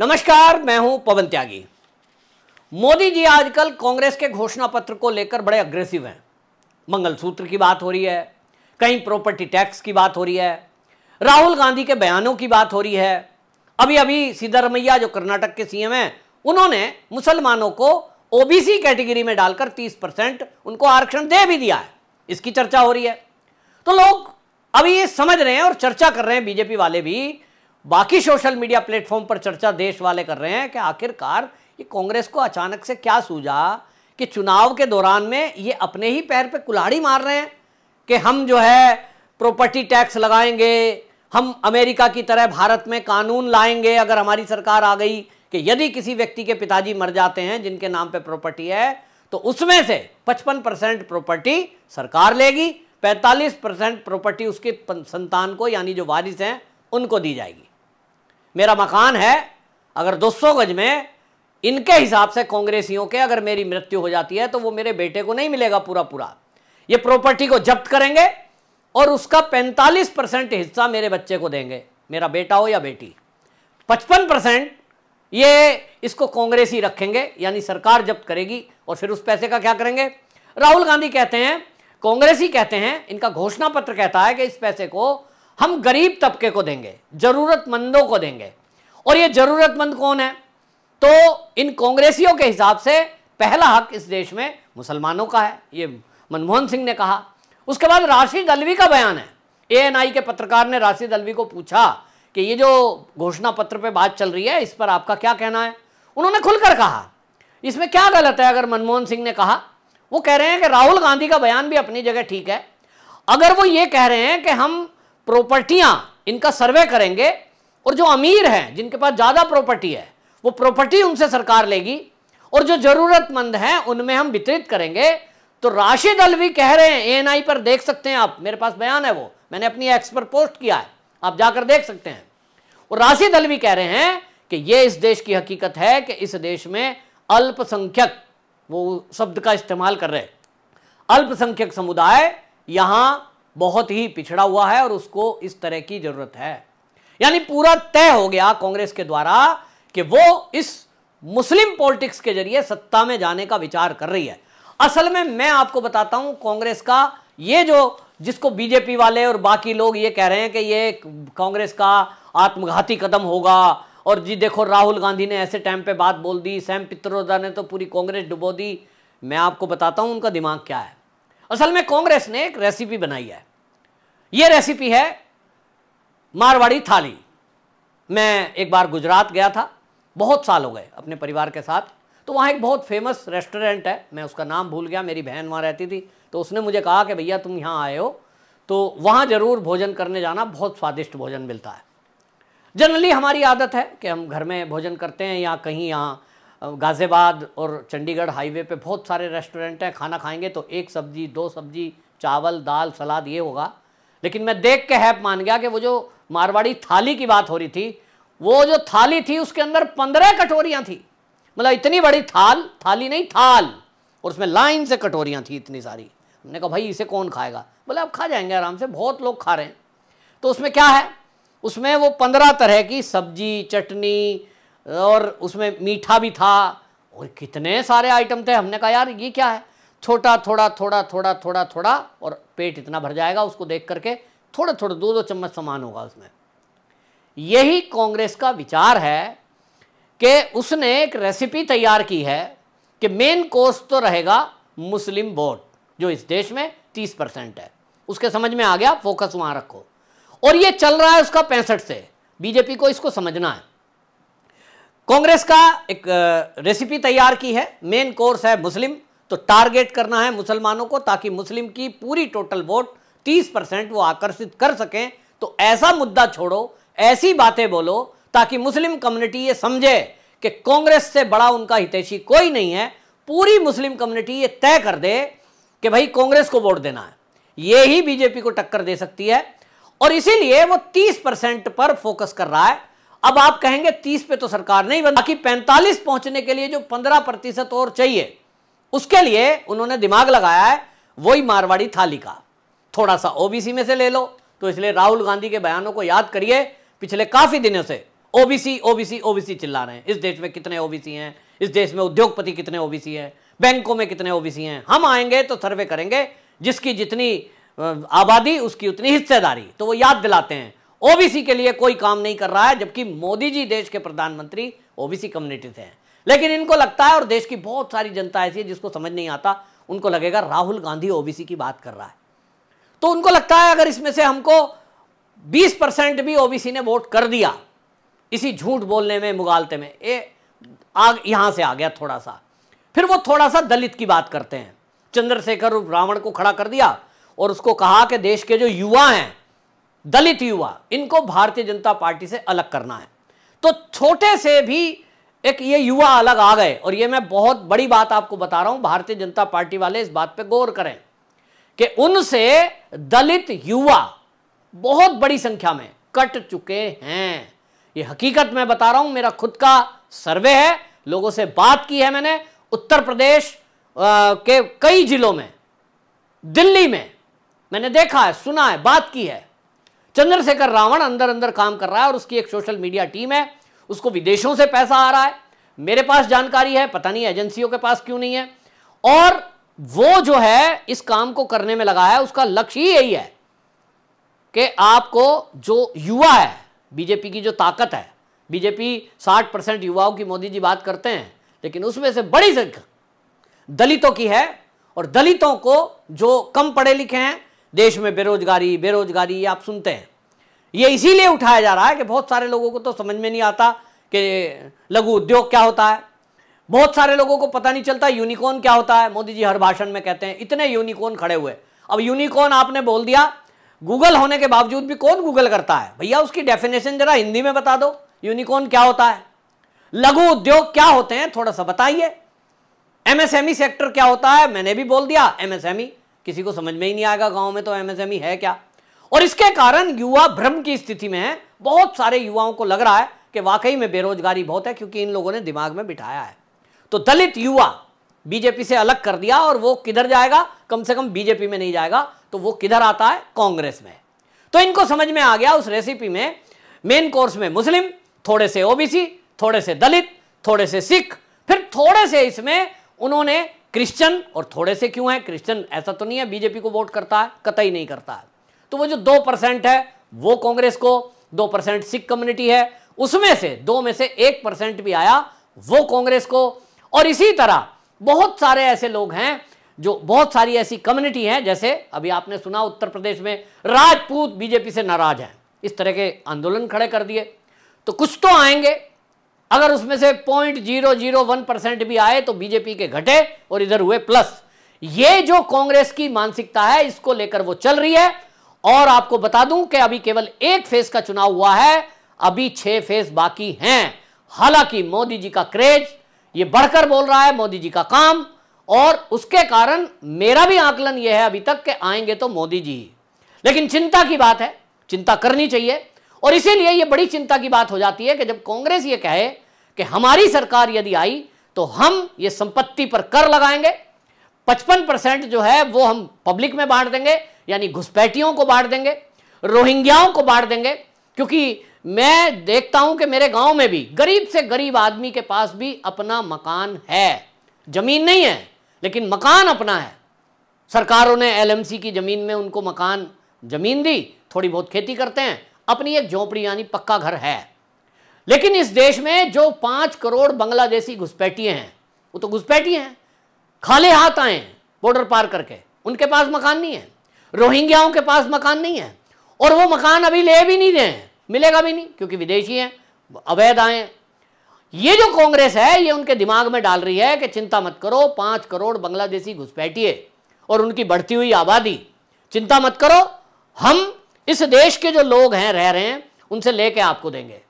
नमस्कार मैं हूं पवन त्यागी मोदी जी आजकल कांग्रेस के घोषणा पत्र को लेकर बड़े अग्रेसिव हैं मंगलसूत्र की बात हो रही है कहीं प्रॉपर्टी टैक्स की बात हो रही है राहुल गांधी के बयानों की बात हो रही है अभी अभी सिद्धरमैया जो कर्नाटक के सीएम हैं उन्होंने मुसलमानों को ओबीसी कैटेगरी में डालकर 30 परसेंट उनको आरक्षण दे भी दिया है इसकी चर्चा हो रही है तो लोग अभी ये समझ रहे हैं और चर्चा कर रहे हैं बीजेपी वाले भी बाकी सोशल मीडिया प्लेटफॉर्म पर चर्चा देश वाले कर रहे हैं कि आखिरकार ये कांग्रेस को अचानक से क्या सूझा कि चुनाव के दौरान में ये अपने ही पैर पे कुल्हाड़ी मार रहे हैं कि हम जो है प्रॉपर्टी टैक्स लगाएंगे हम अमेरिका की तरह भारत में कानून लाएंगे अगर हमारी सरकार आ गई कि यदि किसी व्यक्ति के पिताजी मर जाते हैं जिनके नाम पर प्रॉपर्टी है तो उसमें से 55 परसेंट प्रॉपर्टी सरकार लेगी 45 परसेंट प्रॉपर्टी उसके संतान को यानी जो वारिस हैं उनको दी जाएगी मेरा मकान है अगर 200 गज में इनके हिसाब से कांग्रेसियों के अगर मेरी मृत्यु हो जाती है तो वो मेरे बेटे को नहीं मिलेगा पूरा पूरा ये प्रॉपर्टी को जब्त करेंगे और उसका 45 परसेंट हिस्सा मेरे बच्चे को देंगे मेरा बेटा हो या बेटी 55 परसेंट ये इसको कांग्रेस ही रखेंगे यानी सरकार जब्त करेगी और फिर उस पैसे का क्या करेंगे राहुल गांधी कहते हैं कांग्रेस ही कहते हैं इनका घोषणा पत्र कहता है कि इस पैसे को हम गरीब तबके को देंगे जरूरतमंदों को देंगे और ये जरूरतमंद कौन है तो इन कांग्रेसियों के हिसाब से पहला हक इस देश में मुसलमानों का है ये मनमोहन सिंह ने कहा उसके बाद राशिद अलवी का बयान है एएनआई के पत्रकार ने राशिद अलवी को पूछा कि ये जो घोषणा पत्र पे बात चल रही है इस पर आपका क्या कहना है उन्होंने खुलकर कहा इसमें क्या गलत है अगर मनमोहन सिंह ने कहा वो कह रहे हैं कि राहुल गांधी का बयान भी अपनी जगह ठीक है अगर वो ये कह रहे हैं कि हम प्रॉपर्टियां इनका सर्वे करेंगे और जो अमीर हैं जिनके पास ज़्यादा प्रॉपर्टी है वो प्रॉपर्टी उनसे सरकार लेगी और जो ज़रूरतमंद हैं उनमें हम वितरित करेंगे तो राशिद अलवी कह रहे हैं एएनआई पर देख सकते हैं आप मेरे पास बयान है वो मैंने अपनी एक्स पर पोस्ट किया है आप जाकर देख सकते हैं और राशिद अलवी कह रहे हैं कि ये इस देश की हकीकत है कि इस देश में अल्पसंख्यक वो शब्द का इस्तेमाल कर रहे हैं अल्पसंख्यक समुदाय यहां बहुत ही पिछड़ा हुआ है और उसको इस तरह की जरूरत है यानी पूरा तय हो गया कांग्रेस के द्वारा कि वो इस मुस्लिम पॉलिटिक्स के जरिए सत्ता में जाने का विचार कर रही है असल में मैं आपको बताता हूं कांग्रेस का ये जो जिसको बीजेपी वाले और बाकी लोग ये कह रहे हैं कि ये कांग्रेस का आत्मघाती कदम होगा और जी देखो राहुल गांधी ने ऐसे टाइम पे बात बोल दी सैम पित्रोदा ने तो पूरी कांग्रेस डुबो दी मैं आपको बताता हूं उनका दिमाग क्या है असल में कांग्रेस ने एक रेसिपी बनाई है ये रेसिपी है मारवाड़ी थाली मैं एक बार गुजरात गया था बहुत साल हो गए अपने परिवार के साथ तो वहाँ एक बहुत फेमस रेस्टोरेंट है मैं उसका नाम भूल गया मेरी बहन वहाँ रहती थी तो उसने मुझे कहा कि भैया तुम यहाँ आए हो तो वहाँ ज़रूर भोजन करने जाना बहुत स्वादिष्ट भोजन मिलता है जनरली हमारी आदत है कि हम घर में भोजन करते हैं या कहीं यहाँ गाज़ियाबाद और चंडीगढ़ हाईवे पे बहुत सारे रेस्टोरेंट हैं खाना खाएंगे तो एक सब्ज़ी दो सब्ज़ी चावल दाल सलाद ये होगा लेकिन मैं देख के हैप मान गया कि वो जो मारवाड़ी थाली की बात हो रही थी वो जो थाली थी उसके अंदर पंद्रह कटोरियां थी मतलब इतनी बड़ी थाल थाली नहीं थाल और उसमें लाइन से कटोरियां थी इतनी सारी हमने कहा भाई इसे कौन खाएगा बोले आप खा जाएंगे आराम से बहुत लोग खा रहे हैं तो उसमें क्या है उसमें वो पंद्रह तरह की सब्जी चटनी और उसमें मीठा भी था और कितने सारे आइटम थे हमने कहा यार ये क्या है छोटा थोड़ा थोड़ा थोड़ा थोड़ा थोड़ा और पेट इतना भर जाएगा उसको देख करके थोड़ा थोड़ा दो दो चम्मच समान होगा उसमें यही कांग्रेस का विचार है कि उसने एक रेसिपी तैयार की है कि मेन कोर्स तो रहेगा मुस्लिम वोट जो इस देश में तीस परसेंट है उसके समझ में आ गया फोकस वहां रखो और ये चल रहा है उसका पैंसठ से बीजेपी को इसको समझना है कांग्रेस का एक रेसिपी तैयार की है मेन कोर्स है मुस्लिम तो टारगेट करना है मुसलमानों को ताकि मुस्लिम की पूरी टोटल वोट 30 परसेंट वो आकर्षित कर सकें तो ऐसा मुद्दा छोड़ो ऐसी बातें बोलो ताकि मुस्लिम कम्युनिटी ये समझे कि कांग्रेस से बड़ा उनका हितैषी कोई नहीं है पूरी मुस्लिम कम्युनिटी ये तय कर दे कि भाई कांग्रेस को वोट देना है ये ही बीजेपी को टक्कर दे सकती है और इसीलिए वो 30 परसेंट पर फोकस कर रहा है अब आप कहेंगे 30 पे तो सरकार नहीं बन बाकी 45 पहुंचने के लिए जो 15 प्रतिशत और चाहिए उसके लिए उन्होंने दिमाग लगाया है वही मारवाड़ी थाली का थोड़ा सा ओबीसी में से ले लो तो इसलिए राहुल गांधी के बयानों को याद करिए पिछले काफ़ी दिनों से ओबीसी ओबीसी ओबीसी चिल्ला रहे हैं इस देश में कितने ओबीसी हैं इस देश में उद्योगपति कितने ओबीसी हैं बैंकों में कितने ओबीसी हैं हम आएंगे तो सर्वे करेंगे जिसकी जितनी आबादी उसकी उतनी हिस्सेदारी तो वो याद दिलाते हैं ओबीसी के लिए कोई काम नहीं कर रहा है जबकि मोदी जी देश के प्रधानमंत्री ओबीसी कम्युनिटी से हैं लेकिन इनको लगता है और देश की बहुत सारी जनता ऐसी है जिसको समझ नहीं आता उनको लगेगा राहुल गांधी ओबीसी की बात कर रहा है तो उनको लगता है अगर इसमें से हमको 20 परसेंट भी ओबीसी ने वोट कर दिया इसी झूठ बोलने में मुगालते में ए, आग यहां से आ गया थोड़ा सा फिर वो थोड़ा सा दलित की बात करते हैं चंद्रशेखर रावण को खड़ा कर दिया और उसको कहा कि देश के जो युवा हैं दलित युवा इनको भारतीय जनता पार्टी से अलग करना है तो छोटे से भी एक ये युवा अलग आ गए और ये मैं बहुत बड़ी बात आपको बता रहा हूं भारतीय जनता पार्टी वाले इस बात पे गौर करें कि उनसे दलित युवा बहुत बड़ी संख्या में कट चुके हैं ये हकीकत मैं बता रहा हूं मेरा खुद का सर्वे है लोगों से बात की है मैंने उत्तर प्रदेश के कई जिलों में दिल्ली में मैंने देखा है सुना है बात की है चंद्रशेखर रावण अंदर अंदर काम कर रहा है और उसकी एक सोशल मीडिया टीम है उसको विदेशों से पैसा आ रहा है मेरे पास जानकारी है पता नहीं एजेंसियों के पास क्यों नहीं है और वो जो है इस काम को करने में लगा है उसका लक्ष्य ही यही है कि आपको जो युवा है बीजेपी की जो ताकत है बीजेपी 60 परसेंट युवाओं की मोदी जी बात करते हैं लेकिन उसमें से बड़ी संख्या दलितों की है और दलितों को जो कम पढ़े लिखे हैं देश में बेरोजगारी बेरोजगारी ये आप सुनते हैं ये इसीलिए उठाया जा रहा है कि बहुत सारे लोगों को तो समझ में नहीं आता कि लघु उद्योग क्या होता है बहुत सारे लोगों को पता नहीं चलता यूनिकॉर्न क्या होता है मोदी जी हर भाषण में कहते हैं इतने यूनिकॉर्न खड़े हुए अब यूनिकॉर्न आपने बोल दिया गूगल होने के बावजूद भी कौन गूगल करता है भैया उसकी डेफिनेशन जरा हिंदी में बता दो यूनिकॉर्न क्या होता है लघु उद्योग क्या होते हैं थोड़ा सा बताइए एमएसएमई सेक्टर क्या होता है मैंने भी बोल दिया एमएसएमई किसी को समझ में ही नहीं आएगा गांव में तो एमएसएमई है क्या और इसके कारण युवा भ्रम की स्थिति में है बहुत सारे युवाओं को लग रहा है कि वाकई में बेरोजगारी बहुत है क्योंकि इन लोगों ने दिमाग में बिठाया है तो दलित युवा बीजेपी से अलग कर दिया और वो किधर जाएगा कम से कम बीजेपी में नहीं जाएगा तो वो किधर आता है कांग्रेस में तो इनको समझ में आ गया उस रेसिपी में मेन कोर्स में मुस्लिम थोड़े से ओबीसी थोड़े से दलित थोड़े से सिख फिर थोड़े से इसमें उन्होंने क्रिश्चियन और थोड़े से क्यों है क्रिश्चियन ऐसा तो नहीं है बीजेपी को वोट करता है कतई नहीं करता है तो वो जो दो परसेंट है वो कांग्रेस को दो परसेंट सिख कम्युनिटी है उसमें से दो में से एक परसेंट भी आया वो कांग्रेस को और इसी तरह बहुत सारे ऐसे लोग हैं जो बहुत सारी ऐसी कम्युनिटी हैं जैसे अभी आपने सुना उत्तर प्रदेश में राजपूत बीजेपी से नाराज हैं इस तरह के आंदोलन खड़े कर दिए तो कुछ तो आएंगे अगर उसमें से point zero zero one percent भी आए तो बीजेपी के घटे और इधर हुए प्लस ये जो कांग्रेस की मानसिकता है इसको लेकर वो चल रही है और आपको बता दूं कि अभी केवल एक फेज का चुनाव हुआ है अभी छह फेज बाकी हैं हालांकि मोदी जी का क्रेज ये बढ़कर बोल रहा है मोदी जी का काम और उसके कारण मेरा भी आकलन यह है अभी तक कि आएंगे तो मोदी जी लेकिन चिंता की बात है चिंता करनी चाहिए और इसीलिए ये बड़ी चिंता की बात हो जाती है कि जब कांग्रेस ये कहे कि हमारी सरकार यदि आई तो हम ये संपत्ति पर कर लगाएंगे 55 परसेंट जो है वो हम पब्लिक में बांट देंगे यानी घुसपैठियों को बांट देंगे रोहिंग्याओं को बांट देंगे क्योंकि मैं देखता हूं कि मेरे गांव में भी गरीब से गरीब आदमी के पास भी अपना मकान है जमीन नहीं है लेकिन मकान अपना है सरकारों ने एलएमसी की ज़मीन में उनको मकान ज़मीन दी थोड़ी बहुत खेती करते हैं अपनी एक झोपड़ी यानी पक्का घर है लेकिन इस देश में जो पांच करोड़ बांग्लादेशी घुसपैठिए हैं वो तो घुसपैठिए हैं खाले हाथ आए बॉर्डर पार करके उनके पास मकान नहीं है रोहिंग्याओं के पास मकान नहीं है और वो मकान अभी ले भी नहीं रहे हैं मिलेगा भी नहीं क्योंकि विदेशी हैं अवैध आए ये जो कांग्रेस है ये उनके दिमाग में डाल रही है कि चिंता मत करो पांच करोड़ बांग्लादेशी घुसपैठिए और उनकी बढ़ती हुई आबादी चिंता मत करो हम इस देश के जो लोग हैं रह रहे हैं उनसे लेके आपको देंगे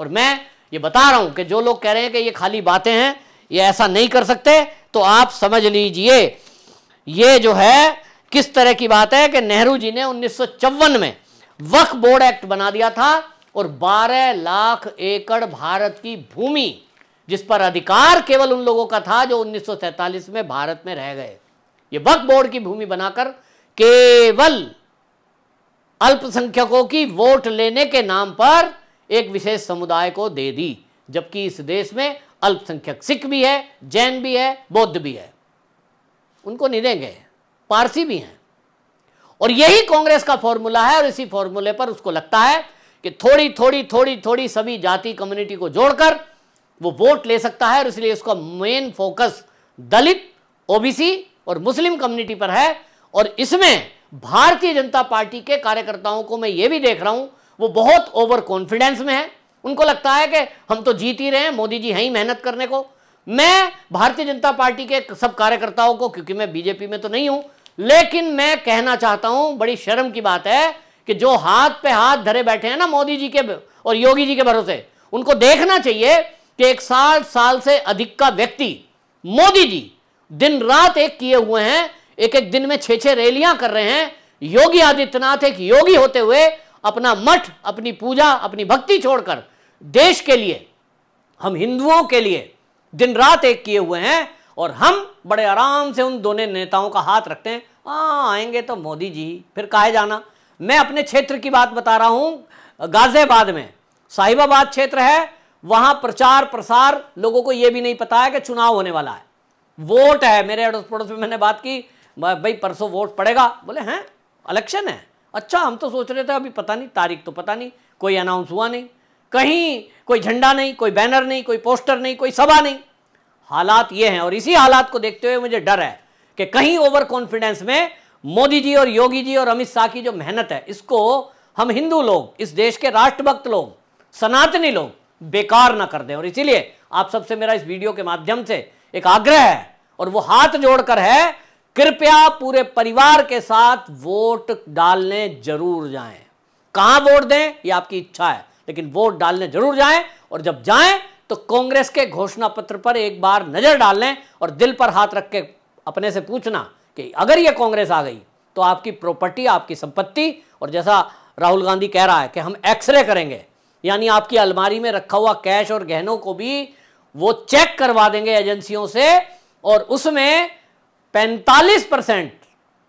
और मैं ये बता रहा हूं कि जो लोग कह रहे हैं कि ये खाली बातें हैं ये ऐसा नहीं कर सकते तो आप समझ लीजिए ये जो है किस तरह की बात है कि नेहरू जी ने उन्नीस में वक्फ बोर्ड एक्ट बना दिया था और 12 लाख एकड़ भारत की भूमि जिस पर अधिकार केवल उन लोगों का था जो उन्नीस में भारत में रह गए ये वक्फ बोर्ड की भूमि बनाकर केवल अल्पसंख्यकों की वोट लेने के नाम पर एक विशेष समुदाय को दे दी जबकि इस देश में अल्पसंख्यक सिख भी है जैन भी है बौद्ध भी है उनको नहीं देंगे पारसी भी हैं और यही कांग्रेस का फॉर्मूला है और इसी फॉर्मूले पर उसको लगता है कि थोड़ी थोड़ी थोड़ी थोड़ी सभी जाति कम्युनिटी को जोड़कर वो वोट ले सकता है और इसलिए उसका मेन फोकस दलित ओबीसी और मुस्लिम कम्युनिटी पर है और इसमें भारतीय जनता पार्टी के कार्यकर्ताओं को मैं ये भी देख रहा हूं वो बहुत ओवर कॉन्फिडेंस में है उनको लगता है कि हम तो जीत ही रहे हैं मोदी जी हैं ही मेहनत करने को मैं भारतीय जनता पार्टी के सब कार्यकर्ताओं को क्योंकि मैं बीजेपी में तो नहीं हूं लेकिन मैं कहना चाहता हूं बड़ी शर्म की बात है कि जो हाथ पे हाथ धरे बैठे हैं ना मोदी जी के और योगी जी के भरोसे उनको देखना चाहिए कि एक साल साल से अधिक का व्यक्ति मोदी जी दिन रात एक किए हुए हैं एक एक दिन में छे छे रैलियां कर रहे हैं योगी आदित्यनाथ एक योगी होते हुए अपना मठ अपनी पूजा अपनी भक्ति छोड़कर देश के लिए हम हिंदुओं के लिए दिन रात एक किए हुए हैं और हम बड़े आराम से उन दोनों नेताओं का हाथ रखते हैं आ, हाँ, आएंगे तो मोदी जी फिर कहा जाना मैं अपने क्षेत्र की बात बता रहा हूं गाजियाबाद में साहिबाबाद क्षेत्र है वहां प्रचार प्रसार लोगों को यह भी नहीं पता है कि चुनाव होने वाला है वोट है मेरे अड़ोस पड़ोस में मैंने बात की भाई परसों वोट पड़ेगा बोले हैं इलेक्शन है अच्छा हम तो सोच रहे थे अभी पता नहीं तारीख तो पता नहीं कोई अनाउंस हुआ नहीं कहीं कोई झंडा नहीं कोई बैनर नहीं कोई पोस्टर नहीं कोई सभा नहीं हालात ये हैं और इसी हालात को देखते हुए मुझे डर है कि कहीं ओवर कॉन्फिडेंस में मोदी जी और योगी जी और अमित शाह की जो मेहनत है इसको हम हिंदू लोग इस देश के राष्ट्रभक्त लोग सनातनी लोग बेकार ना कर दें और इसीलिए आप सबसे मेरा इस वीडियो के माध्यम से एक आग्रह है और वो हाथ जोड़कर है कृपया पूरे परिवार के साथ वोट डालने जरूर जाएं कहां वोट दें ये आपकी इच्छा है लेकिन वोट डालने जरूर जाएं और जब जाएं तो कांग्रेस के घोषणा पत्र पर एक बार नजर डाल लें और दिल पर हाथ रख के अपने से पूछना कि अगर ये कांग्रेस आ गई तो आपकी प्रॉपर्टी आपकी संपत्ति और जैसा राहुल गांधी कह रहा है कि हम एक्सरे करेंगे यानी आपकी अलमारी में रखा हुआ कैश और गहनों को भी वो चेक करवा देंगे एजेंसियों से और उसमें पैंतालीस परसेंट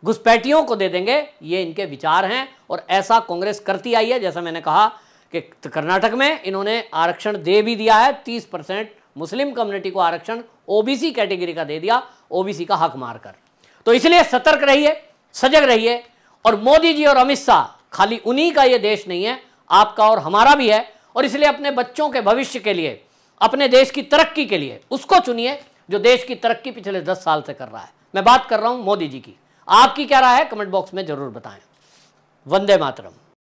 घुसपैठियों को दे देंगे ये इनके विचार हैं और ऐसा कांग्रेस करती आई है जैसा मैंने कहा कि कर्नाटक में इन्होंने आरक्षण दे भी दिया है तीस परसेंट मुस्लिम कम्युनिटी को आरक्षण ओबीसी कैटेगरी का दे दिया ओबीसी का हक मारकर तो इसलिए सतर्क रहिए सजग रहिए और मोदी जी और अमित शाह खाली उन्हीं का ये देश नहीं है आपका और हमारा भी है और इसलिए अपने बच्चों के भविष्य के लिए अपने देश की तरक्की के लिए उसको चुनिए जो देश की तरक्की पिछले दस साल से कर रहा है मैं बात कर रहा हूं मोदी जी की आपकी क्या राय है कमेंट बॉक्स में जरूर बताएं वंदे मातरम